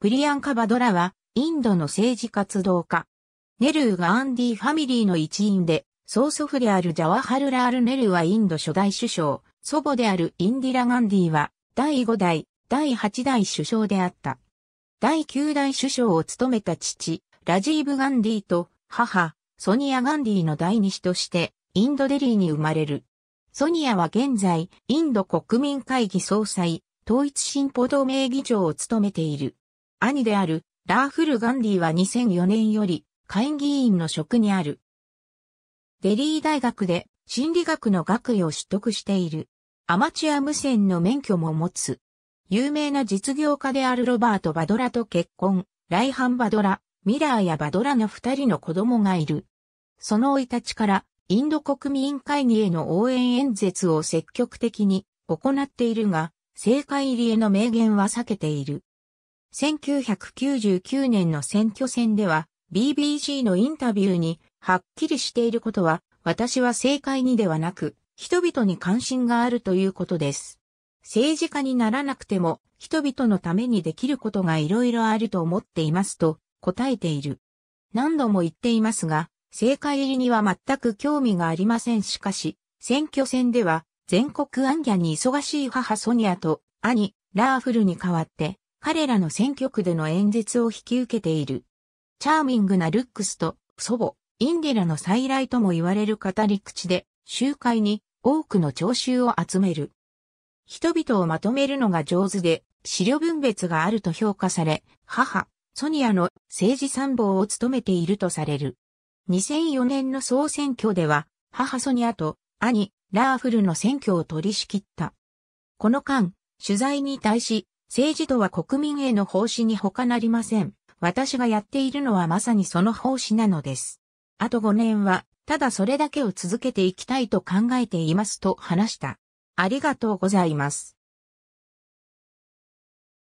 プリアンカ・バドラは、インドの政治活動家。ネルーがアンディファミリーの一員で、曽祖父であるジャワハルラール・ネルーはインド初代首相、祖母であるインディラ・ガンディは、第5代、第8代首相であった。第9代首相を務めた父、ラジーブ・ガンディと、母、ソニア・ガンディの第二子として、インドデリーに生まれる。ソニアは現在、インド国民会議総裁、統一進歩同盟議長を務めている。兄であるラーフル・ガンディは2004年より下院議員の職にある。デリー大学で心理学の学位を取得している。アマチュア無線の免許も持つ。有名な実業家であるロバート・バドラと結婚、ライハン・バドラ、ミラーやバドラの二人の子供がいる。その生い立ちから、インド国民会議への応援演説を積極的に行っているが、政界入りへの明言は避けている。1999年の選挙戦では BBC のインタビューにはっきりしていることは私は政界にではなく人々に関心があるということです。政治家にならなくても人々のためにできることがいろいろあると思っていますと答えている。何度も言っていますが、政界入りには全く興味がありませんしかし、選挙戦では全国アンギャに忙しい母ソニアと兄、ラーフルに代わって彼らの選挙区での演説を引き受けている。チャーミングなルックスと祖母、インディラの再来とも言われる語り口で、集会に多くの聴衆を集める。人々をまとめるのが上手で、資料分別があると評価され、母、ソニアの政治参謀を務めているとされる。2004年の総選挙では、母ソニアと兄、ラーフルの選挙を取り仕切った。この間、取材に対し、政治とは国民への奉仕に他なりません。私がやっているのはまさにその奉仕なのです。あと5年は、ただそれだけを続けていきたいと考えていますと話した。ありがとうございます。